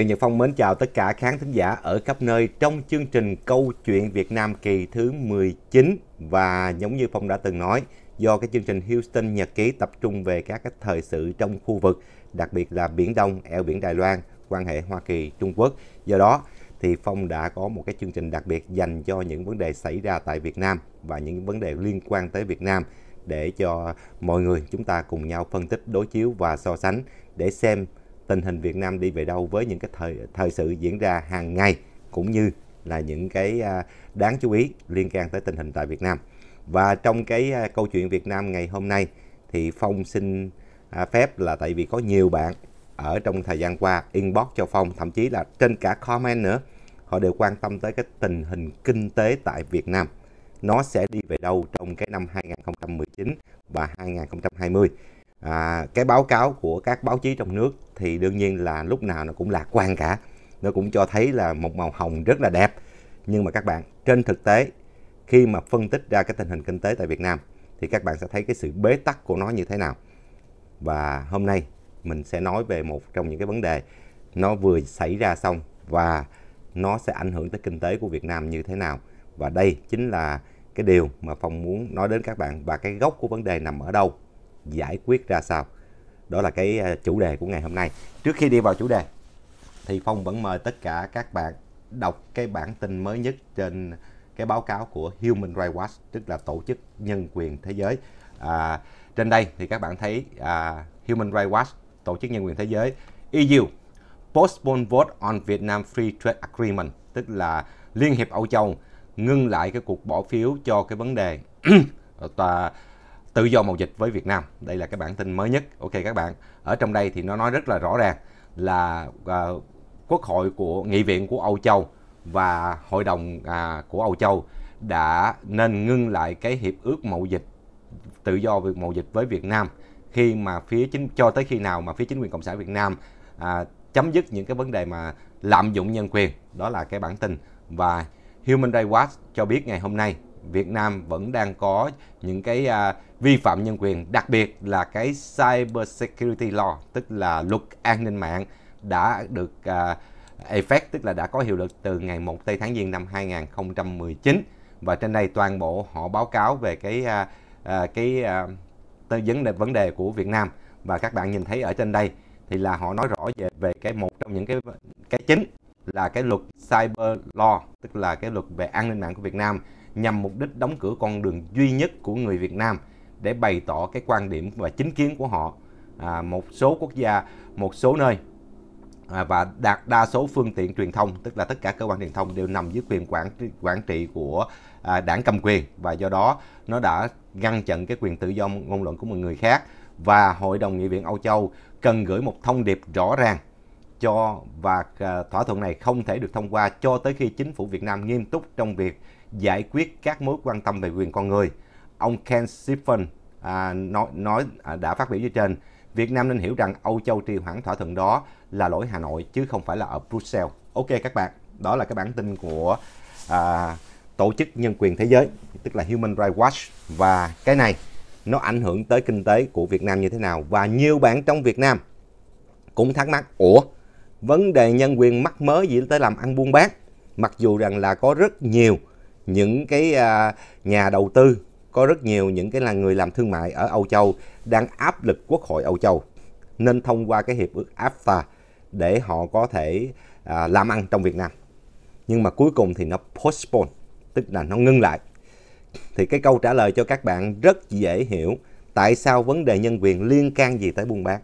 Tiền Nhật Phong mến chào tất cả khán thính giả ở khắp nơi trong chương trình Câu chuyện Việt Nam kỳ thứ 19 và giống như Phong đã từng nói, do cái chương trình Houston Nhật ký tập trung về các cái thời sự trong khu vực, đặc biệt là Biển Đông, eo biển Đài Loan, quan hệ Hoa Kỳ Trung Quốc. Do đó thì Phong đã có một cái chương trình đặc biệt dành cho những vấn đề xảy ra tại Việt Nam và những vấn đề liên quan tới Việt Nam để cho mọi người chúng ta cùng nhau phân tích, đối chiếu và so sánh để xem tình hình Việt Nam đi về đâu với những cái thời thời sự diễn ra hàng ngày cũng như là những cái à, đáng chú ý liên quan tới tình hình tại Việt Nam. Và trong cái à, câu chuyện Việt Nam ngày hôm nay thì Phong xin à, phép là tại vì có nhiều bạn ở trong thời gian qua inbox cho Phong, thậm chí là trên cả comment nữa, họ đều quan tâm tới cái tình hình kinh tế tại Việt Nam. Nó sẽ đi về đâu trong cái năm 2019 và 2020 à, cái báo cáo của các báo chí trong nước thì đương nhiên là lúc nào nó cũng lạc quan cả nó cũng cho thấy là một màu hồng rất là đẹp nhưng mà các bạn trên thực tế khi mà phân tích ra cái tình hình kinh tế tại Việt Nam thì các bạn sẽ thấy cái sự bế tắc của nó như thế nào và hôm nay mình sẽ nói về một trong những cái vấn đề nó vừa xảy ra xong và nó sẽ ảnh hưởng tới kinh tế của Việt Nam như thế nào và đây chính là cái điều mà phong muốn nói đến các bạn và cái gốc của vấn đề nằm ở đâu giải quyết ra sao đó là cái à, chủ đề của ngày hôm nay trước khi đi vào chủ đề thì phong vẫn mời tất cả các bạn đọc cái bản tin mới nhất trên cái báo cáo của Human Rights Watch tức là tổ chức nhân quyền thế giới à, trên đây thì các bạn thấy à, Human Rights Watch tổ chức nhân quyền thế giới EU postpone vote on Vietnam Free Trade Agreement tức là Liên hiệp Âu Châu ngưng lại cái cuộc bỏ phiếu cho cái vấn đề tòa tự do mậu dịch với Việt Nam. Đây là cái bản tin mới nhất. Ok các bạn. Ở trong đây thì nó nói rất là rõ ràng là à, Quốc hội của Nghị viện của Âu Châu và Hội đồng à, của Âu Châu đã nên ngưng lại cái hiệp ước mậu dịch tự do việc mậu dịch với Việt Nam khi mà phía chính cho tới khi nào mà phía chính quyền cộng sản Việt Nam à, chấm dứt những cái vấn đề mà lạm dụng nhân quyền đó là cái bản tin và Human Rights Watch cho biết ngày hôm nay Việt Nam vẫn đang có những cái à, vi phạm nhân quyền, đặc biệt là cái cyber security law, tức là luật an ninh mạng đã được à, effect tức là đã có hiệu lực từ ngày 1 tây tháng giêng năm 2019 và trên đây toàn bộ họ báo cáo về cái à, à, cái à, tới vấn đề vấn đề của Việt Nam và các bạn nhìn thấy ở trên đây thì là họ nói rõ về về cái một trong những cái cái chính là cái luật cyber law tức là cái luật về an ninh mạng của Việt Nam nhằm mục đích đóng cửa con đường duy nhất của người Việt Nam để bày tỏ cái quan điểm và chính kiến của họ à, một số quốc gia một số nơi à, và đạt đa số phương tiện truyền thông tức là tất cả cơ quan truyền thông đều nằm dưới quyền quản quản trị của à, đảng cầm quyền và do đó nó đã ngăn chặn cái quyền tự do ngôn luận của một người khác và hội đồng nghị viện Âu Châu cần gửi một thông điệp rõ ràng cho và à, thỏa thuận này không thể được thông qua cho tới khi chính phủ Việt Nam nghiêm túc trong việc giải quyết các mối quan tâm về quyền con người. Ông Ken Stephen à, nói, nói à, đã phát biểu như trên, Việt Nam nên hiểu rằng Âu Châu trì hoãn thỏa thuận đó là lỗi Hà Nội chứ không phải là ở Brussels. Ok các bạn, đó là cái bản tin của à, Tổ chức Nhân quyền Thế giới, tức là Human Rights Watch và cái này nó ảnh hưởng tới kinh tế của Việt Nam như thế nào và nhiều bạn trong Việt Nam cũng thắc mắc ủa vấn đề nhân quyền mắc mớ gì tới làm ăn buôn bán mặc dù rằng là có rất nhiều những cái à, nhà đầu tư có rất nhiều những cái là người làm thương mại ở Âu Châu đang áp lực Quốc hội Âu Châu nên thông qua cái hiệp ước AFTA để họ có thể à, làm ăn trong Việt Nam. Nhưng mà cuối cùng thì nó postpone, tức là nó ngưng lại. Thì cái câu trả lời cho các bạn rất dễ hiểu tại sao vấn đề nhân quyền liên can gì tới buôn bán.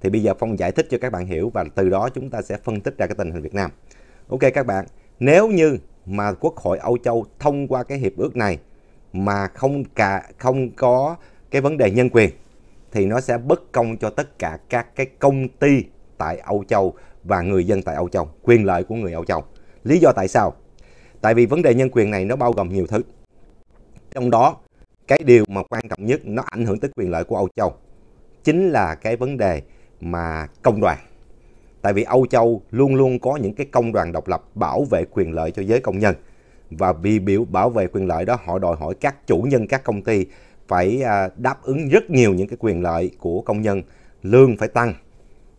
Thì bây giờ Phong giải thích cho các bạn hiểu và từ đó chúng ta sẽ phân tích ra cái tình hình Việt Nam. Ok các bạn, nếu như mà Quốc hội Âu Châu thông qua cái hiệp ước này mà không cả không có cái vấn đề nhân quyền thì nó sẽ bất công cho tất cả các cái công ty tại Âu Châu và người dân tại Âu Châu, quyền lợi của người Âu Châu. Lý do tại sao? Tại vì vấn đề nhân quyền này nó bao gồm nhiều thứ. Trong đó, cái điều mà quan trọng nhất nó ảnh hưởng tới quyền lợi của Âu Châu chính là cái vấn đề mà công đoàn Tại vì Âu Châu luôn luôn có những cái công đoàn độc lập bảo vệ quyền lợi cho giới công nhân. Và vì biểu bảo vệ quyền lợi đó họ đòi hỏi các chủ nhân các công ty phải à, đáp ứng rất nhiều những cái quyền lợi của công nhân. Lương phải tăng,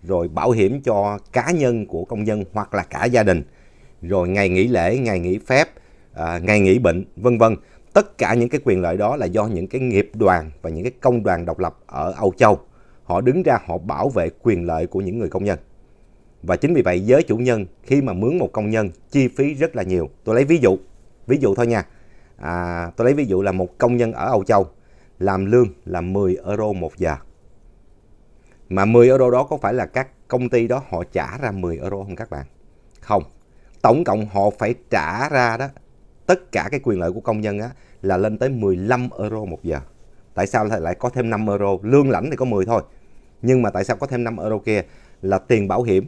rồi bảo hiểm cho cá nhân của công nhân hoặc là cả gia đình. Rồi ngày nghỉ lễ, ngày nghỉ phép, à, ngày nghỉ bệnh, vân vân. Tất cả những cái quyền lợi đó là do những cái nghiệp đoàn và những cái công đoàn độc lập ở Âu Châu. Họ đứng ra họ bảo vệ quyền lợi của những người công nhân. Và chính vì vậy giới chủ nhân khi mà mướn một công nhân chi phí rất là nhiều. Tôi lấy ví dụ, ví dụ thôi nha. À, tôi lấy ví dụ là một công nhân ở Âu Châu làm lương là 10 euro một giờ. Mà 10 euro đó có phải là các công ty đó họ trả ra 10 euro không các bạn? Không. Tổng cộng họ phải trả ra đó tất cả cái quyền lợi của công nhân á, là lên tới 15 euro một giờ. Tại sao lại lại có thêm 5 euro? Lương lãnh thì có 10 thôi. Nhưng mà tại sao có thêm 5 euro kia? Là tiền bảo hiểm,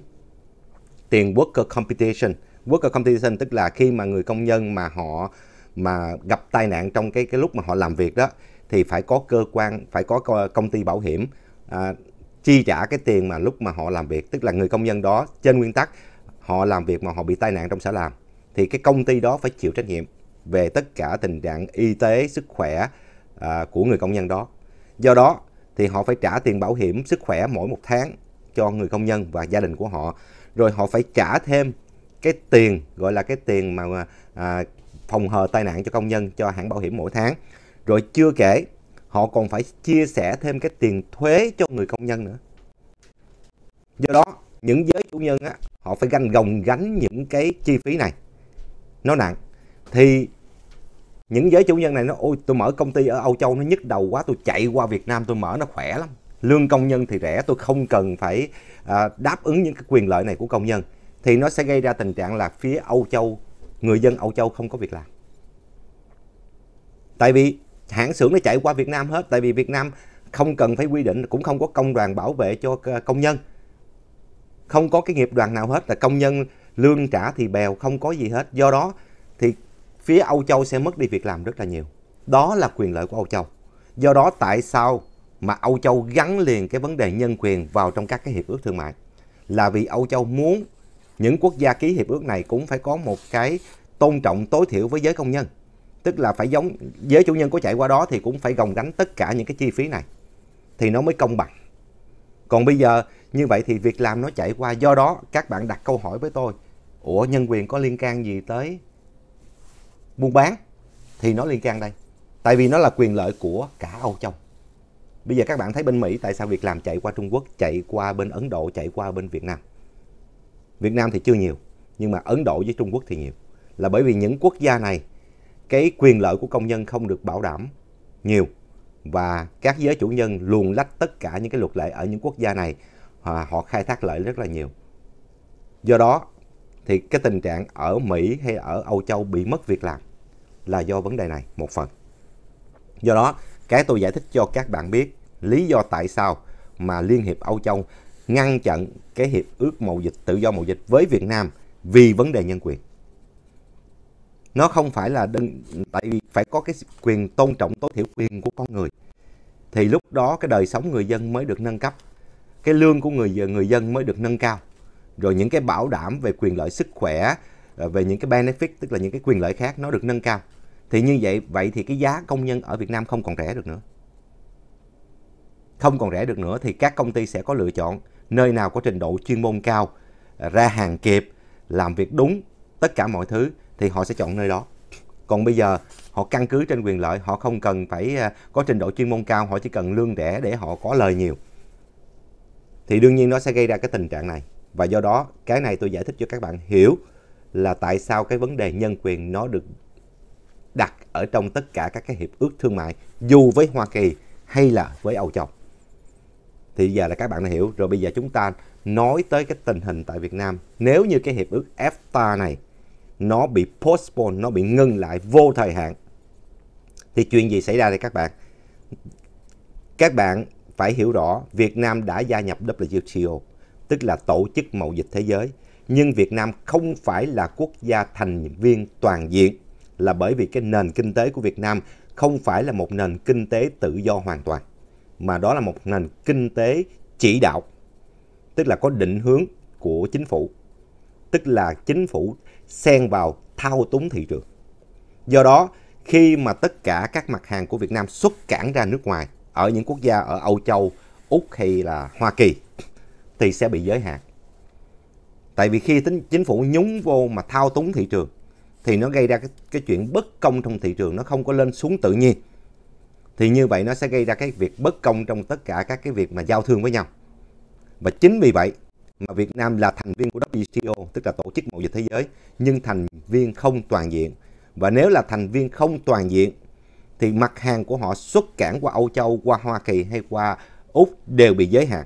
tiền worker compensation worker compensation tức là khi mà người công nhân mà họ mà gặp tai nạn trong cái cái lúc mà họ làm việc đó thì phải có cơ quan phải có công ty bảo hiểm à, chi trả cái tiền mà lúc mà họ làm việc tức là người công nhân đó trên nguyên tắc họ làm việc mà họ bị tai nạn trong sở làm thì cái công ty đó phải chịu trách nhiệm về tất cả tình trạng y tế sức khỏe à, của người công nhân đó do đó thì họ phải trả tiền bảo hiểm sức khỏe mỗi một tháng cho người công nhân và gia đình của họ rồi họ phải trả thêm cái tiền gọi là cái tiền mà à, phòng hờ tai nạn cho công nhân cho hãng bảo hiểm mỗi tháng rồi chưa kể họ còn phải chia sẻ thêm cái tiền thuế cho người công nhân nữa do đó những giới chủ nhân á, họ phải ganh gồng gánh những cái chi phí này nó nặng thì những giới chủ nhân này nó ôi tôi mở công ty ở Âu Châu nó nhức đầu quá tôi chạy qua Việt Nam tôi mở nó khỏe lắm lương công nhân thì rẻ tôi không cần phải à, đáp ứng những cái quyền lợi này của công nhân thì nó sẽ gây ra tình trạng là phía Âu Châu người dân Âu Châu không có việc làm tại vì hãng xưởng nó chạy qua Việt Nam hết tại vì Việt Nam không cần phải quy định cũng không có công đoàn bảo vệ cho à, công nhân không có cái nghiệp đoàn nào hết là công nhân lương trả thì bèo không có gì hết do đó thì phía Âu Châu sẽ mất đi việc làm rất là nhiều đó là quyền lợi của Âu Châu do đó tại sao mà Âu Châu gắn liền cái vấn đề nhân quyền vào trong các cái hiệp ước thương mại là vì Âu Châu muốn những quốc gia ký hiệp ước này cũng phải có một cái tôn trọng tối thiểu với giới công nhân tức là phải giống giới chủ nhân có chạy qua đó thì cũng phải gồng gánh tất cả những cái chi phí này thì nó mới công bằng còn bây giờ như vậy thì việc làm nó chạy qua do đó các bạn đặt câu hỏi với tôi ủa nhân quyền có liên can gì tới buôn bán thì nó liên can đây tại vì nó là quyền lợi của cả Âu Châu Bây giờ các bạn thấy bên Mỹ tại sao việc làm chạy qua Trung Quốc, chạy qua bên Ấn Độ, chạy qua bên Việt Nam? Việt Nam thì chưa nhiều, nhưng mà Ấn Độ với Trung Quốc thì nhiều. Là bởi vì những quốc gia này, cái quyền lợi của công nhân không được bảo đảm nhiều. Và các giới chủ nhân luồn lách tất cả những cái luật lệ ở những quốc gia này, họ khai thác lợi rất là nhiều. Do đó, thì cái tình trạng ở Mỹ hay ở Âu Châu bị mất việc làm là do vấn đề này một phần. Do đó, cái tôi giải thích cho các bạn biết lý do tại sao mà Liên hiệp Âu Châu ngăn chặn cái hiệp ước mậu dịch tự do mậu dịch với Việt Nam vì vấn đề nhân quyền. Nó không phải là đơn tại vì phải có cái quyền tôn trọng tối thiểu quyền của con người. Thì lúc đó cái đời sống người dân mới được nâng cấp, cái lương của người người dân mới được nâng cao. Rồi những cái bảo đảm về quyền lợi sức khỏe, ờ, về những cái benefit tức là những cái quyền lợi khác nó được nâng cao thì như vậy, vậy thì cái giá công nhân ở Việt Nam không còn rẻ được nữa. Không còn rẻ được nữa thì các công ty sẽ có lựa chọn nơi nào có trình độ chuyên môn cao, ra hàng kịp, làm việc đúng, tất cả mọi thứ thì họ sẽ chọn nơi đó. Còn bây giờ họ căn cứ trên quyền lợi, họ không cần phải à, có trình độ chuyên môn cao, họ chỉ cần lương rẻ để họ có lời nhiều. Thì đương nhiên nó sẽ gây ra cái tình trạng này. Và do đó, cái này tôi giải thích cho các bạn hiểu là tại sao cái vấn đề nhân quyền nó được đặt ở trong tất cả các cái hiệp ước thương mại dù với Hoa Kỳ hay là với Âu Châu. Thì giờ là các bạn đã hiểu rồi bây giờ chúng ta nói tới cái tình hình tại Việt Nam. Nếu như cái hiệp ước EFTA này nó bị postpone, nó bị ngưng lại vô thời hạn thì chuyện gì xảy ra đây các bạn? Các bạn phải hiểu rõ Việt Nam đã gia nhập WTO, tức là Tổ chức Mậu dịch Thế giới. Nhưng Việt Nam không phải là quốc gia thành viên toàn diện là bởi vì cái nền kinh tế của Việt Nam không phải là một nền kinh tế tự do hoàn toàn, mà đó là một nền kinh tế chỉ đạo, tức là có định hướng của chính phủ, tức là chính phủ xen vào thao túng thị trường. Do đó, khi mà tất cả các mặt hàng của Việt Nam xuất cảng ra nước ngoài ở những quốc gia ở Âu Châu, Úc hay là Hoa Kỳ thì sẽ bị giới hạn. Tại vì khi tính chính phủ nhúng vô mà thao túng thị trường thì nó gây ra cái, cái chuyện bất công trong thị trường nó không có lên xuống tự nhiên thì như vậy nó sẽ gây ra cái việc bất công trong tất cả các cái việc mà giao thương với nhau và chính vì vậy mà Việt Nam là thành viên của WTO tức là tổ chức mậu dịch thế giới nhưng thành viên không toàn diện và nếu là thành viên không toàn diện thì mặt hàng của họ xuất cảng qua Âu Châu, qua Hoa Kỳ hay qua Úc đều bị giới hạn.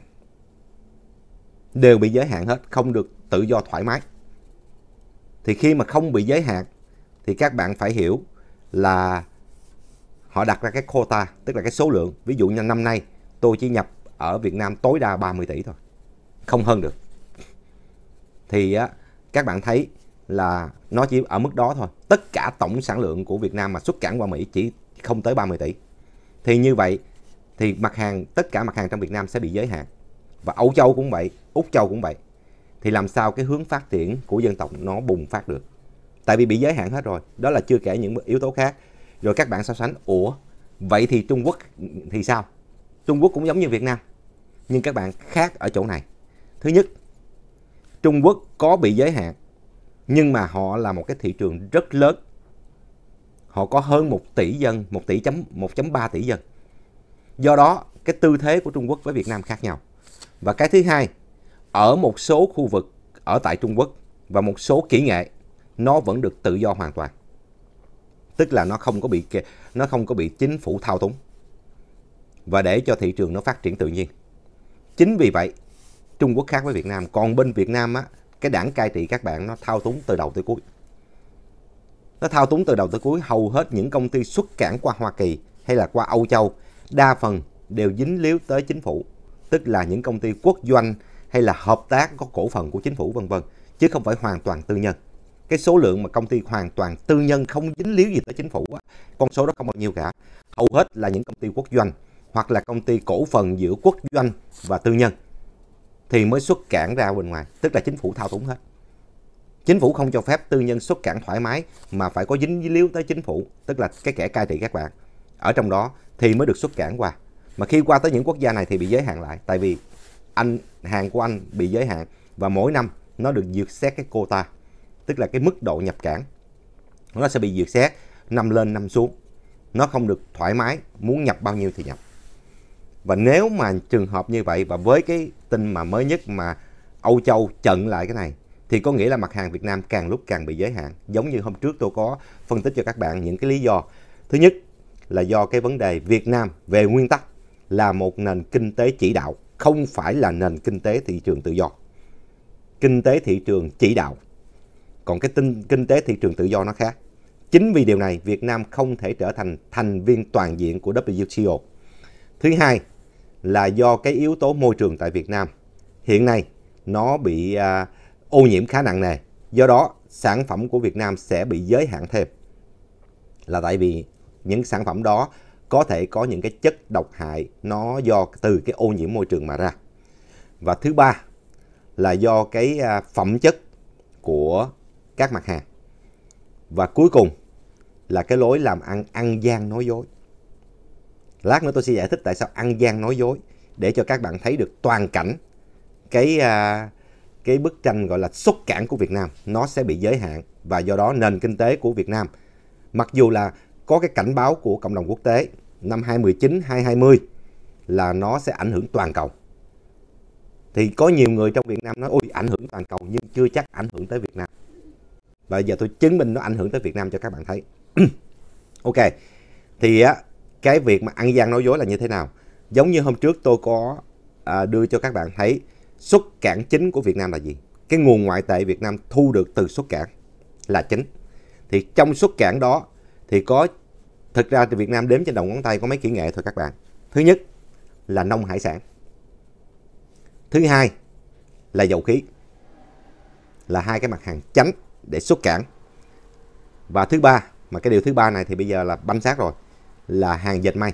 Đều bị giới hạn hết, không được tự do thoải mái. Thì khi mà không bị giới hạn thì các bạn phải hiểu là họ đặt ra cái quota, tức là cái số lượng. Ví dụ như năm nay tôi chỉ nhập ở Việt Nam tối đa 30 tỷ thôi, không hơn được. Thì á, các bạn thấy là nó chỉ ở mức đó thôi. Tất cả tổng sản lượng của Việt Nam mà xuất cảng qua Mỹ chỉ không tới 30 tỷ. Thì như vậy thì mặt hàng tất cả mặt hàng trong Việt Nam sẽ bị giới hạn. Và Âu Châu cũng vậy, Úc Châu cũng vậy. Thì làm sao cái hướng phát triển của dân tộc nó bùng phát được tại vì bị giới hạn hết rồi đó là chưa kể những yếu tố khác rồi các bạn so sánh ủa vậy thì trung quốc thì sao trung quốc cũng giống như việt nam nhưng các bạn khác ở chỗ này thứ nhất trung quốc có bị giới hạn nhưng mà họ là một cái thị trường rất lớn họ có hơn một tỷ dân một tỷ chấm 1.3 tỷ dân do đó cái tư thế của trung quốc với việt nam khác nhau và cái thứ hai ở một số khu vực ở tại trung quốc và một số kỹ nghệ nó vẫn được tự do hoàn toàn. Tức là nó không có bị nó không có bị chính phủ thao túng và để cho thị trường nó phát triển tự nhiên. Chính vì vậy, Trung Quốc khác với Việt Nam. Còn bên Việt Nam á, cái đảng cai trị các bạn nó thao túng từ đầu tới cuối. Nó thao túng từ đầu tới cuối hầu hết những công ty xuất cảng qua Hoa Kỳ hay là qua Âu Châu đa phần đều dính líu tới chính phủ, tức là những công ty quốc doanh hay là hợp tác có cổ phần của chính phủ vân vân, chứ không phải hoàn toàn tư nhân cái số lượng mà công ty hoàn toàn tư nhân không dính líu gì tới chính phủ con số đó không bao nhiêu cả hầu hết là những công ty quốc doanh hoặc là công ty cổ phần giữa quốc doanh và tư nhân thì mới xuất cảng ra bên ngoài tức là chính phủ thao túng hết chính phủ không cho phép tư nhân xuất cảng thoải mái mà phải có dính líu tới chính phủ tức là cái kẻ cai trị các bạn ở trong đó thì mới được xuất cảng qua mà khi qua tới những quốc gia này thì bị giới hạn lại tại vì anh hàng của anh bị giới hạn và mỗi năm nó được duyệt xét cái quota tức là cái mức độ nhập cảng nó sẽ bị duyệt xét năm lên năm xuống nó không được thoải mái muốn nhập bao nhiêu thì nhập và nếu mà trường hợp như vậy và với cái tin mà mới nhất mà Âu Châu chận lại cái này thì có nghĩa là mặt hàng Việt Nam càng lúc càng bị giới hạn giống như hôm trước tôi có phân tích cho các bạn những cái lý do thứ nhất là do cái vấn đề Việt Nam về nguyên tắc là một nền kinh tế chỉ đạo không phải là nền kinh tế thị trường tự do kinh tế thị trường chỉ đạo còn cái tinh, kinh tế thị trường tự do nó khác. Chính vì điều này, Việt Nam không thể trở thành thành viên toàn diện của WTO. Thứ hai là do cái yếu tố môi trường tại Việt Nam. Hiện nay nó bị à, ô nhiễm khá nặng nề. Do đó, sản phẩm của Việt Nam sẽ bị giới hạn thêm. Là tại vì những sản phẩm đó có thể có những cái chất độc hại nó do từ cái ô nhiễm môi trường mà ra. Và thứ ba là do cái à, phẩm chất của các mặt hàng. Và cuối cùng là cái lối làm ăn ăn gian nói dối. Lát nữa tôi sẽ giải thích tại sao ăn gian nói dối để cho các bạn thấy được toàn cảnh cái à, cái bức tranh gọi là xuất cảng của Việt Nam nó sẽ bị giới hạn và do đó nền kinh tế của Việt Nam mặc dù là có cái cảnh báo của cộng đồng quốc tế năm 2019 2020 là nó sẽ ảnh hưởng toàn cầu. Thì có nhiều người trong Việt Nam nói ôi ảnh hưởng toàn cầu nhưng chưa chắc ảnh hưởng tới Việt Nam và giờ tôi chứng minh nó ảnh hưởng tới Việt Nam cho các bạn thấy ok thì á cái việc mà ăn gian nói dối là như thế nào giống như hôm trước tôi có à, đưa cho các bạn thấy xuất cảng chính của Việt Nam là gì cái nguồn ngoại tệ Việt Nam thu được từ xuất cảng là chính thì trong xuất cảng đó thì có thực ra thì Việt Nam đếm trên đầu ngón tay có mấy kỹ nghệ thôi các bạn thứ nhất là nông hải sản thứ hai là dầu khí là hai cái mặt hàng chánh để xuất cảng. Và thứ ba, mà cái điều thứ ba này thì bây giờ là bám sát rồi, là hàng dệt may.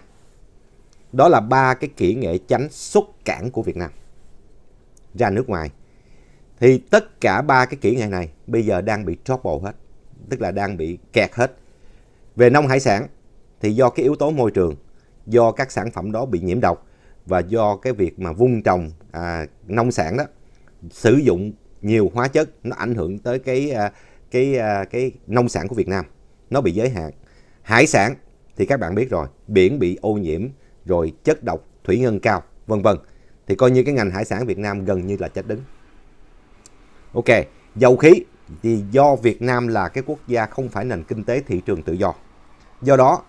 Đó là ba cái kỹ nghệ tránh xuất cảng của Việt Nam ra nước ngoài. Thì tất cả ba cái kỹ nghệ này bây giờ đang bị trouble hết, tức là đang bị kẹt hết. Về nông hải sản thì do cái yếu tố môi trường, do các sản phẩm đó bị nhiễm độc và do cái việc mà vung trồng à, nông sản đó sử dụng nhiều hóa chất nó ảnh hưởng tới cái à, cái à, cái nông sản của Việt Nam nó bị giới hạn hải sản thì các bạn biết rồi biển bị ô nhiễm rồi chất độc thủy ngân cao vân vân thì coi như cái ngành hải sản Việt Nam gần như là chết đứng ok dầu khí thì do Việt Nam là cái quốc gia không phải nền kinh tế thị trường tự do do đó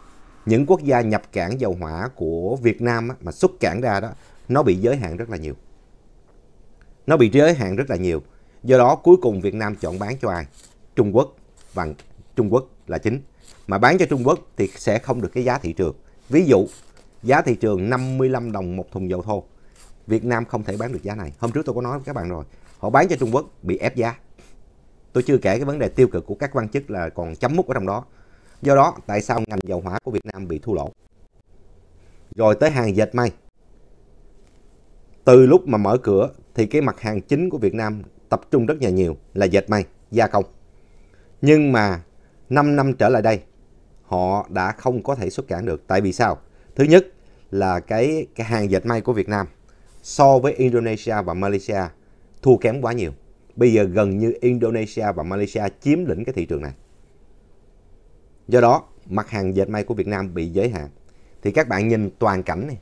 những quốc gia nhập cảng dầu hỏa của Việt Nam mà xuất cảng ra đó nó bị giới hạn rất là nhiều nó bị giới hạn rất là nhiều Do đó cuối cùng Việt Nam chọn bán cho ai? Trung Quốc và Trung Quốc là chính. Mà bán cho Trung Quốc thì sẽ không được cái giá thị trường. Ví dụ giá thị trường 55 đồng một thùng dầu thô. Việt Nam không thể bán được giá này. Hôm trước tôi có nói với các bạn rồi. Họ bán cho Trung Quốc bị ép giá. Tôi chưa kể cái vấn đề tiêu cực của các quan chức là còn chấm mút ở trong đó. Do đó, tại sao ngành dầu hóa của Việt Nam bị thua lỗ? Rồi tới hàng dệt may. Từ lúc mà mở cửa thì cái mặt hàng chính của Việt Nam tập trung rất là nhiều là dệt may, gia công. Nhưng mà 5 năm trở lại đây, họ đã không có thể xuất cảng được. Tại vì sao? Thứ nhất là cái, cái hàng dệt may của Việt Nam so với Indonesia và Malaysia thua kém quá nhiều. Bây giờ gần như Indonesia và Malaysia chiếm lĩnh cái thị trường này. Do đó, mặt hàng dệt may của Việt Nam bị giới hạn. Thì các bạn nhìn toàn cảnh này.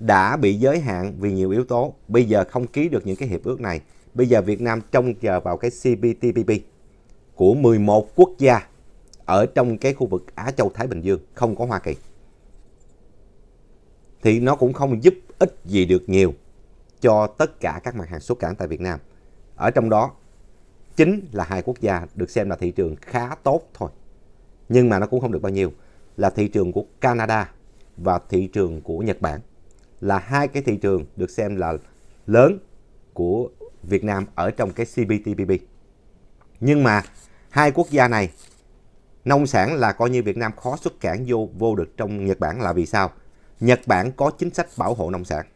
Đã bị giới hạn vì nhiều yếu tố, bây giờ không ký được những cái hiệp ước này Bây giờ Việt Nam trông chờ vào cái CPTPP của 11 quốc gia ở trong cái khu vực Á Châu Thái Bình Dương, không có Hoa Kỳ. Thì nó cũng không giúp ích gì được nhiều cho tất cả các mặt hàng xuất cảng tại Việt Nam. Ở trong đó, chính là hai quốc gia được xem là thị trường khá tốt thôi. Nhưng mà nó cũng không được bao nhiêu là thị trường của Canada và thị trường của Nhật Bản là hai cái thị trường được xem là lớn của Việt Nam ở trong cái CPTPP. Nhưng mà hai quốc gia này nông sản là coi như Việt Nam khó xuất cảng vô vô được trong Nhật Bản là vì sao? Nhật Bản có chính sách bảo hộ nông sản.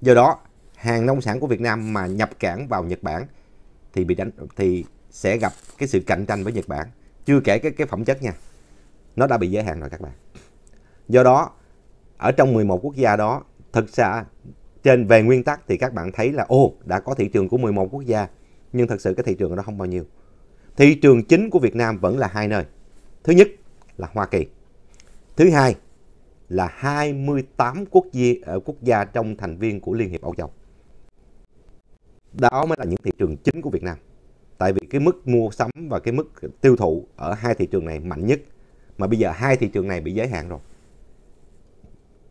Do đó, hàng nông sản của Việt Nam mà nhập cảng vào Nhật Bản thì bị đánh thì sẽ gặp cái sự cạnh tranh với Nhật Bản, chưa kể cái cái phẩm chất nha. Nó đã bị giới hạn rồi các bạn. Do đó, ở trong 11 quốc gia đó, thực ra trên về nguyên tắc thì các bạn thấy là ô đã có thị trường của 11 quốc gia nhưng thật sự cái thị trường đó không bao nhiêu. Thị trường chính của Việt Nam vẫn là hai nơi. Thứ nhất là Hoa Kỳ. Thứ hai là 28 quốc gia ở ờ, quốc gia trong thành viên của Liên hiệp Âu Châu. Đó mới là những thị trường chính của Việt Nam. Tại vì cái mức mua sắm và cái mức tiêu thụ ở hai thị trường này mạnh nhất mà bây giờ hai thị trường này bị giới hạn rồi.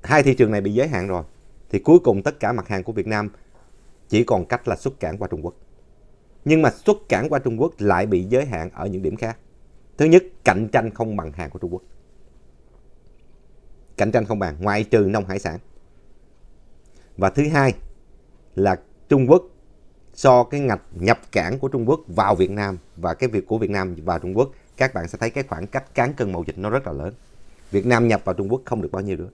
Hai thị trường này bị giới hạn rồi thì cuối cùng tất cả mặt hàng của Việt Nam chỉ còn cách là xuất cảng qua Trung Quốc. Nhưng mà xuất cảng qua Trung Quốc lại bị giới hạn ở những điểm khác. Thứ nhất, cạnh tranh không bằng hàng của Trung Quốc. Cạnh tranh không bằng, ngoại trừ nông hải sản. Và thứ hai là Trung Quốc so cái ngạch nhập cảng của Trung Quốc vào Việt Nam và cái việc của Việt Nam vào Trung Quốc, các bạn sẽ thấy cái khoảng cách cán cân mậu dịch nó rất là lớn. Việt Nam nhập vào Trung Quốc không được bao nhiêu nữa.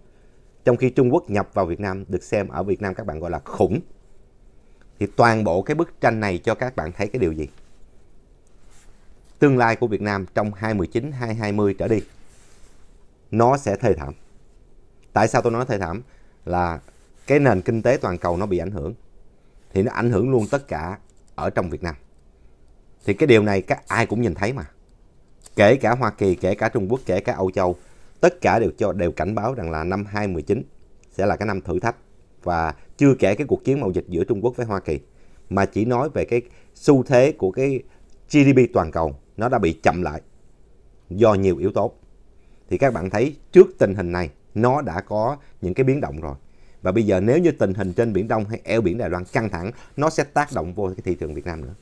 Trong khi Trung Quốc nhập vào Việt Nam được xem ở Việt Nam các bạn gọi là khủng. Thì toàn bộ cái bức tranh này cho các bạn thấy cái điều gì? Tương lai của Việt Nam trong 2019, 2020 trở đi nó sẽ thê thảm. Tại sao tôi nói thê thảm? Là cái nền kinh tế toàn cầu nó bị ảnh hưởng. Thì nó ảnh hưởng luôn tất cả ở trong Việt Nam. Thì cái điều này các ai cũng nhìn thấy mà. Kể cả Hoa Kỳ, kể cả Trung Quốc, kể cả Âu Châu tất cả đều cho đều cảnh báo rằng là năm 2019 sẽ là cái năm thử thách và chưa kể cái cuộc chiến mậu dịch giữa Trung Quốc với Hoa Kỳ mà chỉ nói về cái xu thế của cái GDP toàn cầu nó đã bị chậm lại do nhiều yếu tố. Thì các bạn thấy trước tình hình này nó đã có những cái biến động rồi. Và bây giờ nếu như tình hình trên Biển Đông hay eo biển Đài Loan căng thẳng, nó sẽ tác động vô cái thị trường Việt Nam nữa.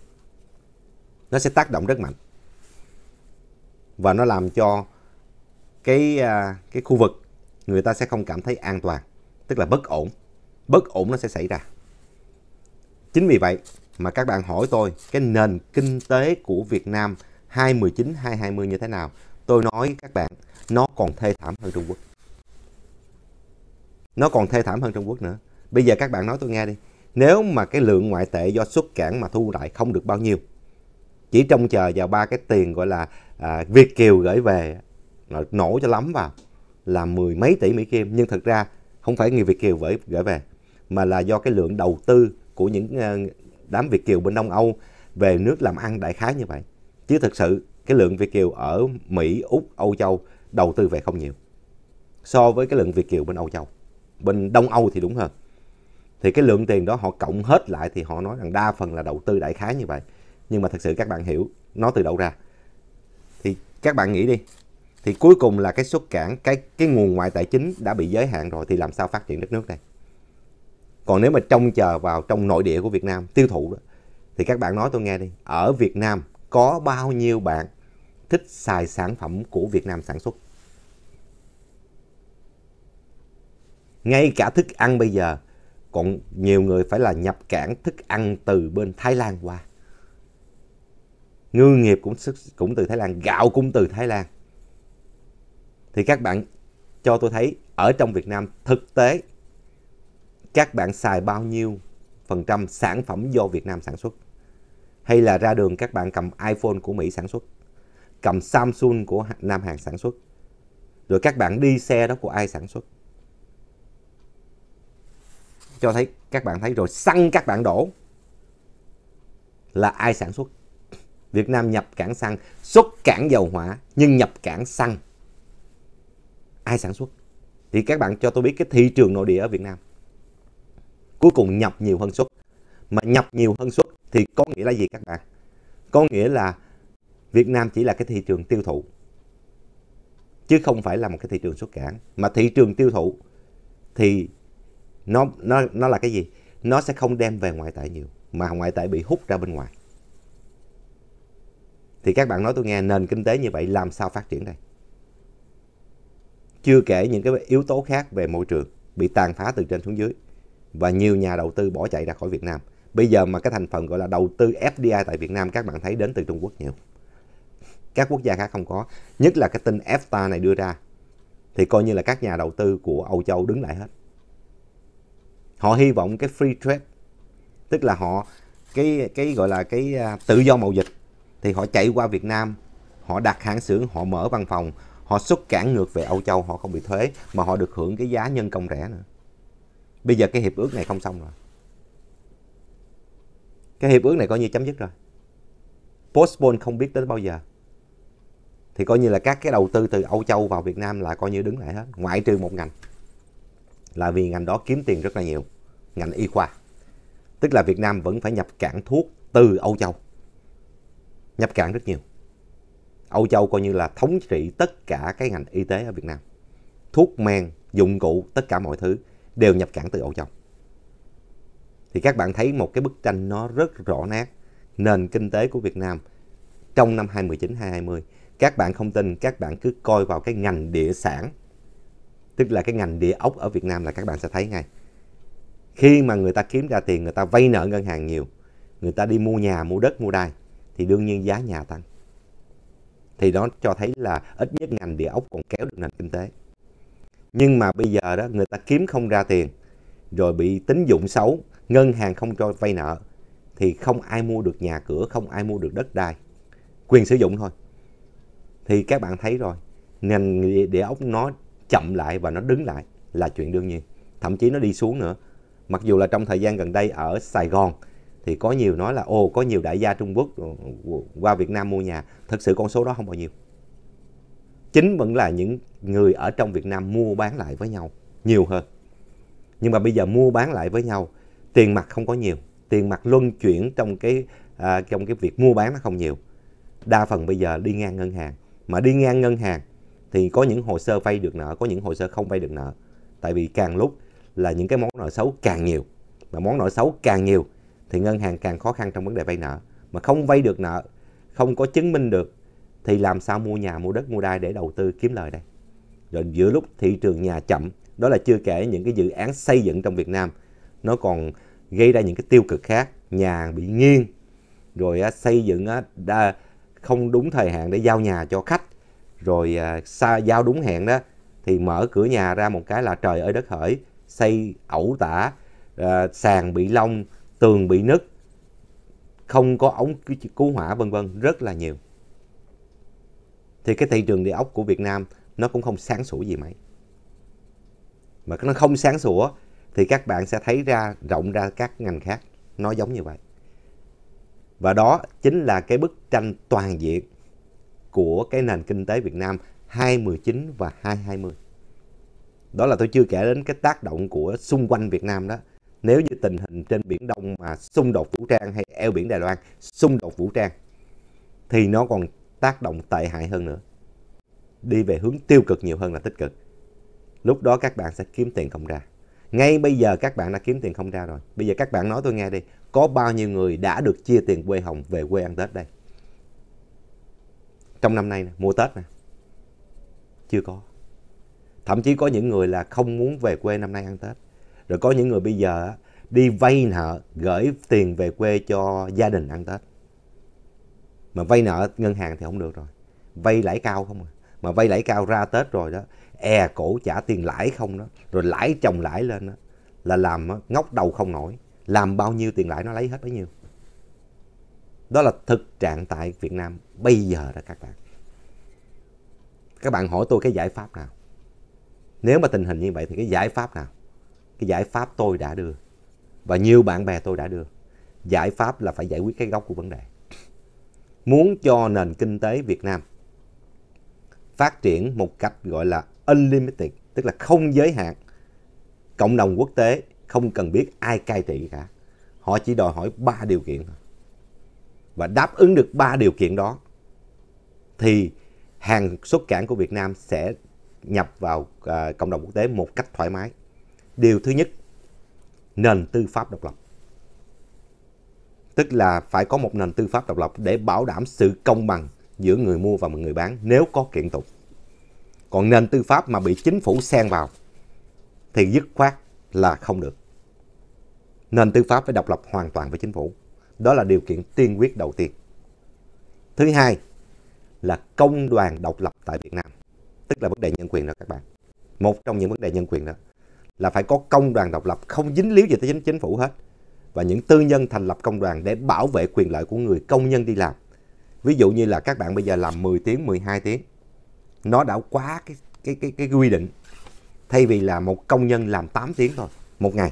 Nó sẽ tác động rất mạnh. Và nó làm cho cái à, cái khu vực người ta sẽ không cảm thấy an toàn tức là bất ổn bất ổn nó sẽ xảy ra chính vì vậy mà các bạn hỏi tôi cái nền kinh tế của Việt Nam 2019 2020 như thế nào tôi nói các bạn nó còn thê thảm hơn Trung Quốc nó còn thê thảm hơn Trung Quốc nữa bây giờ các bạn nói tôi nghe đi nếu mà cái lượng ngoại tệ do xuất cảng mà thu lại không được bao nhiêu chỉ trông chờ vào ba cái tiền gọi là à, Việt kiều gửi về nổ cho lắm vào là mười mấy tỷ Mỹ Kim nhưng thật ra không phải người Việt Kiều gửi, gửi về mà là do cái lượng đầu tư của những ờ, đám Việt Kiều bên Đông Âu về nước làm ăn đại khái như vậy. Chứ thực sự cái lượng Việt Kiều ở Mỹ, Úc, Âu Châu đầu tư về không nhiều so với cái lượng Việt Kiều bên Âu Châu. Bên Đông Âu thì đúng hơn. Thì cái lượng tiền đó họ cộng hết lại thì họ nói rằng đa phần là đầu tư đại khái như vậy. Nhưng mà thật sự các bạn hiểu nó từ đâu ra. Thì các bạn nghĩ đi, thì cuối cùng là cái xuất cảng cái cái nguồn ngoại tài chính đã bị giới hạn rồi thì làm sao phát triển đất nước này còn nếu mà trông chờ vào trong nội địa của Việt Nam tiêu thụ đó thì các bạn nói tôi nghe đi ở Việt Nam có bao nhiêu bạn thích xài sản phẩm của Việt Nam sản xuất ngay cả thức ăn bây giờ còn nhiều người phải là nhập cảng thức ăn từ bên Thái Lan qua ngư nghiệp cũng cũng từ Thái Lan gạo cũng từ Thái Lan thì các bạn cho tôi thấy ở trong Việt Nam thực tế các bạn xài bao nhiêu phần trăm sản phẩm do Việt Nam sản xuất hay là ra đường các bạn cầm iPhone của Mỹ sản xuất cầm Samsung của Nam Hàn sản xuất rồi các bạn đi xe đó của ai sản xuất cho thấy các bạn thấy rồi xăng các bạn đổ là ai sản xuất Việt Nam nhập cảng xăng xuất cảng dầu hỏa nhưng nhập cảng xăng ai sản xuất thì các bạn cho tôi biết cái thị trường nội địa ở Việt Nam cuối cùng nhập nhiều hơn xuất mà nhập nhiều hơn xuất thì có nghĩa là gì các bạn có nghĩa là Việt Nam chỉ là cái thị trường tiêu thụ chứ không phải là một cái thị trường xuất cảng mà thị trường tiêu thụ thì nó nó nó là cái gì nó sẽ không đem về ngoại tệ nhiều mà ngoại tệ bị hút ra bên ngoài thì các bạn nói tôi nghe nền kinh tế như vậy làm sao phát triển đây chưa kể những cái yếu tố khác về môi trường bị tàn phá từ trên xuống dưới và nhiều nhà đầu tư bỏ chạy ra khỏi Việt Nam. Bây giờ mà cái thành phần gọi là đầu tư FDI tại Việt Nam các bạn thấy đến từ Trung Quốc nhiều. Các quốc gia khác không có. Nhất là cái tin FTA này đưa ra thì coi như là các nhà đầu tư của Âu Châu đứng lại hết. Họ hy vọng cái free trade tức là họ cái cái gọi là cái à, tự do mậu dịch thì họ chạy qua Việt Nam, họ đặt hãng xưởng, họ mở văn phòng, họ xuất cảng ngược về Âu Châu họ không bị thuế mà họ được hưởng cái giá nhân công rẻ nữa bây giờ cái hiệp ước này không xong rồi cái hiệp ước này coi như chấm dứt rồi postpone không biết đến bao giờ thì coi như là các cái đầu tư từ Âu Châu vào Việt Nam là coi như đứng lại hết ngoại trừ một ngành là vì ngành đó kiếm tiền rất là nhiều ngành y khoa tức là Việt Nam vẫn phải nhập cảng thuốc từ Âu Châu nhập cảng rất nhiều Âu Châu coi như là thống trị tất cả cái ngành y tế ở Việt Nam. Thuốc men, dụng cụ, tất cả mọi thứ đều nhập cảng từ Âu Châu. Thì các bạn thấy một cái bức tranh nó rất rõ nét. Nền kinh tế của Việt Nam trong năm 2019-2020. Các bạn không tin, các bạn cứ coi vào cái ngành địa sản. Tức là cái ngành địa ốc ở Việt Nam là các bạn sẽ thấy ngay. Khi mà người ta kiếm ra tiền, người ta vay nợ ngân hàng nhiều. Người ta đi mua nhà, mua đất, mua đai. Thì đương nhiên giá nhà tăng thì nó cho thấy là ít nhất ngành địa ốc còn kéo được nền kinh tế nhưng mà bây giờ đó người ta kiếm không ra tiền rồi bị tín dụng xấu ngân hàng không cho vay nợ thì không ai mua được nhà cửa không ai mua được đất đai quyền sử dụng thôi thì các bạn thấy rồi ngành địa ốc nó chậm lại và nó đứng lại là chuyện đương nhiên thậm chí nó đi xuống nữa mặc dù là trong thời gian gần đây ở sài gòn thì có nhiều nói là ồ có nhiều đại gia Trung Quốc ờ, qua Việt Nam mua nhà thật sự con số đó không bao nhiêu chính vẫn là những người ở trong Việt Nam mua bán lại với nhau nhiều hơn nhưng mà bây giờ mua bán lại với nhau tiền mặt không có nhiều tiền mặt luân chuyển trong cái à, trong cái việc mua bán nó không nhiều đa phần bây giờ đi ngang ngân hàng mà đi ngang ngân hàng thì có những hồ sơ vay được nợ có những hồ sơ không vay được nợ tại vì càng lúc là những cái món nợ xấu càng nhiều mà món nợ xấu càng nhiều thì ngân hàng càng khó khăn trong vấn đề vay nợ mà không vay được nợ không có chứng minh được thì làm sao mua nhà mua đất mua đai để đầu tư kiếm lời đây rồi giữa lúc thị trường nhà chậm đó là chưa kể những cái dự án xây dựng trong Việt Nam nó còn gây ra những cái tiêu cực khác nhà bị nghiêng rồi à, xây dựng à, không đúng thời hạn để giao nhà cho khách rồi à, xa giao đúng hẹn đó thì mở cửa nhà ra một cái là trời ơi đất hỡi xây ẩu tả sàn bị lông tường bị nứt, không có ống cứu hỏa vân vân rất là nhiều. Thì cái thị trường địa ốc của Việt Nam nó cũng không sáng sủa gì mấy. Mà nó không sáng sủa thì các bạn sẽ thấy ra rộng ra các ngành khác nó giống như vậy. Và đó chính là cái bức tranh toàn diện của cái nền kinh tế Việt Nam 2019 và 2020. Đó là tôi chưa kể đến cái tác động của xung quanh Việt Nam đó nếu như tình hình trên Biển Đông mà xung đột vũ trang hay eo biển Đài Loan xung đột vũ trang thì nó còn tác động tệ hại hơn nữa. Đi về hướng tiêu cực nhiều hơn là tích cực. Lúc đó các bạn sẽ kiếm tiền không ra. Ngay bây giờ các bạn đã kiếm tiền không ra rồi. Bây giờ các bạn nói tôi nghe đi, có bao nhiêu người đã được chia tiền quê hồng về quê ăn Tết đây? Trong năm nay nè, mùa Tết nè. Chưa có. Thậm chí có những người là không muốn về quê năm nay ăn Tết rồi có những người bây giờ đi vay nợ gửi tiền về quê cho gia đình ăn tết mà vay nợ ngân hàng thì không được rồi vay lãi cao không à mà vay lãi cao ra tết rồi đó e cổ trả tiền lãi không đó rồi lãi chồng lãi lên đó là làm ngóc đầu không nổi làm bao nhiêu tiền lãi nó lấy hết bấy nhiêu đó là thực trạng tại Việt Nam bây giờ đó các bạn các bạn hỏi tôi cái giải pháp nào nếu mà tình hình như vậy thì cái giải pháp nào cái giải pháp tôi đã đưa và nhiều bạn bè tôi đã đưa giải pháp là phải giải quyết cái gốc của vấn đề muốn cho nền kinh tế Việt Nam phát triển một cách gọi là unlimited tức là không giới hạn cộng đồng quốc tế không cần biết ai cai trị cả họ chỉ đòi hỏi ba điều kiện và đáp ứng được ba điều kiện đó thì hàng xuất cảng của Việt Nam sẽ nhập vào à, cộng đồng quốc tế một cách thoải mái Điều thứ nhất, nền tư pháp độc lập. Tức là phải có một nền tư pháp độc lập để bảo đảm sự công bằng giữa người mua và người bán nếu có kiện tụng. Còn nền tư pháp mà bị chính phủ xen vào thì dứt khoát là không được. Nền tư pháp phải độc lập hoàn toàn với chính phủ. Đó là điều kiện tiên quyết đầu tiên. Thứ hai là công đoàn độc lập tại Việt Nam. Tức là vấn đề nhân quyền đó các bạn. Một trong những vấn đề nhân quyền đó là phải có công đoàn độc lập không dính líu gì tới chính, chính phủ hết và những tư nhân thành lập công đoàn để bảo vệ quyền lợi của người công nhân đi làm. Ví dụ như là các bạn bây giờ làm 10 tiếng, 12 tiếng. Nó đã quá cái cái cái cái quy định. Thay vì là một công nhân làm 8 tiếng thôi, một ngày.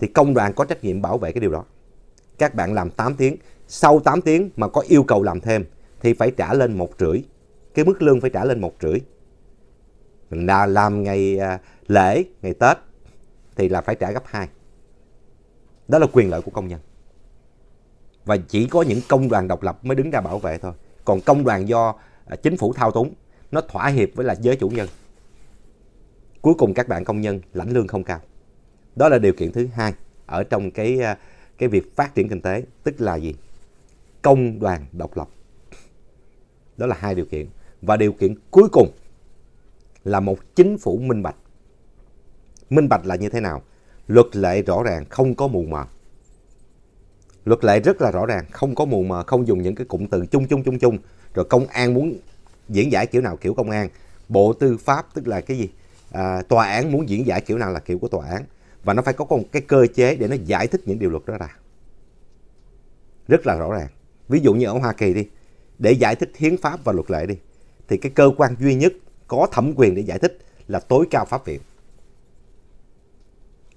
Thì công đoàn có trách nhiệm bảo vệ cái điều đó. Các bạn làm 8 tiếng, sau 8 tiếng mà có yêu cầu làm thêm thì phải trả lên một rưỡi. Cái mức lương phải trả lên một rưỡi là làm ngày à, lễ ngày tết thì là phải trả gấp hai đó là quyền lợi của công nhân và chỉ có những công đoàn độc lập mới đứng ra bảo vệ thôi còn công đoàn do à, chính phủ thao túng nó thỏa hiệp với là giới chủ nhân cuối cùng các bạn công nhân lãnh lương không cao đó là điều kiện thứ hai ở trong cái à, cái việc phát triển kinh tế tức là gì công đoàn độc lập đó là hai điều kiện và điều kiện cuối cùng là một chính phủ minh bạch. Minh bạch là như thế nào? Luật lệ rõ ràng, không có mù mờ. Luật lệ rất là rõ ràng, không có mù mờ, không dùng những cái cụm từ chung chung chung chung. Rồi công an muốn diễn giải kiểu nào kiểu công an. Bộ tư pháp tức là cái gì? À, tòa án muốn diễn giải kiểu nào là kiểu của tòa án. Và nó phải có một cái cơ chế để nó giải thích những điều luật đó ra. Rất là rõ ràng. Ví dụ như ở Hoa Kỳ đi, để giải thích hiến pháp và luật lệ đi, thì cái cơ quan duy nhất có thẩm quyền để giải thích là tối cao pháp viện.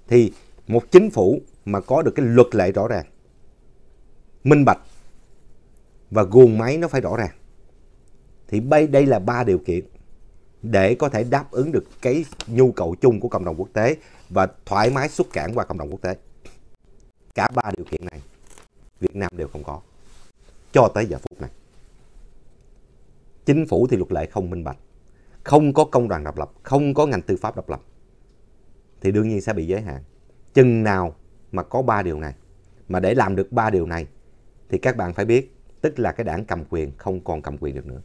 Thì một chính phủ mà có được cái luật lệ rõ ràng, minh bạch và guồng máy nó phải rõ ràng. Thì bay đây là ba điều kiện để có thể đáp ứng được cái nhu cầu chung của cộng đồng quốc tế và thoải mái xuất cảng qua cộng đồng quốc tế. Cả ba điều kiện này Việt Nam đều không có cho tới giờ phút này. Chính phủ thì luật lệ không minh bạch, không có công đoàn độc lập, không có ngành tư pháp độc lập thì đương nhiên sẽ bị giới hạn. Chừng nào mà có ba điều này, mà để làm được ba điều này thì các bạn phải biết, tức là cái đảng cầm quyền không còn cầm quyền được nữa.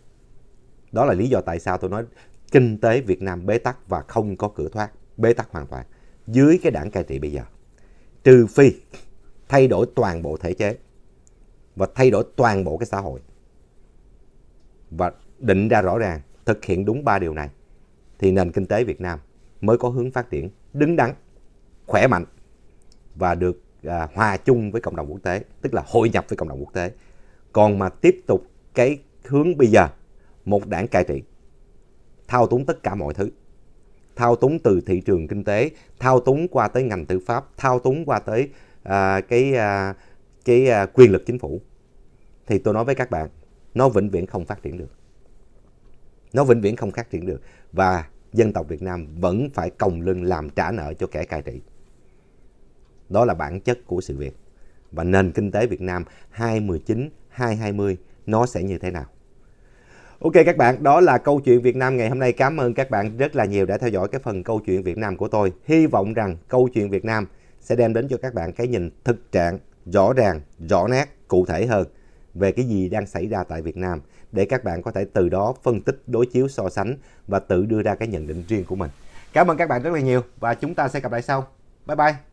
Đó là lý do tại sao tôi nói kinh tế Việt Nam bế tắc và không có cửa thoát, bế tắc hoàn toàn dưới cái đảng cai trị bây giờ. Trừ phi thay đổi toàn bộ thể chế và thay đổi toàn bộ cái xã hội và định ra rõ ràng Thực hiện đúng ba điều này thì nền kinh tế Việt Nam mới có hướng phát triển đứng đắn, khỏe mạnh và được à, hòa chung với cộng đồng quốc tế, tức là hội nhập với cộng đồng quốc tế. Còn mà tiếp tục cái hướng bây giờ, một đảng cai trị, thao túng tất cả mọi thứ, thao túng từ thị trường kinh tế, thao túng qua tới ngành tư pháp, thao túng qua tới à, cái à, cái à, quyền lực chính phủ, thì tôi nói với các bạn, nó vĩnh viễn không phát triển được. Nó vĩnh viễn không phát triển được. Và dân tộc Việt Nam vẫn phải còng lưng làm trả nợ cho kẻ cai trị. Đó là bản chất của sự việc. Và nền kinh tế Việt Nam 2019, 2020 nó sẽ như thế nào? Ok các bạn, đó là câu chuyện Việt Nam ngày hôm nay. Cảm ơn các bạn rất là nhiều đã theo dõi cái phần câu chuyện Việt Nam của tôi. Hy vọng rằng câu chuyện Việt Nam sẽ đem đến cho các bạn cái nhìn thực trạng rõ ràng, rõ nét, cụ thể hơn về cái gì đang xảy ra tại Việt Nam để các bạn có thể từ đó phân tích, đối chiếu, so sánh và tự đưa ra cái nhận định riêng của mình. Cảm ơn các bạn rất là nhiều và chúng ta sẽ gặp lại sau. Bye bye!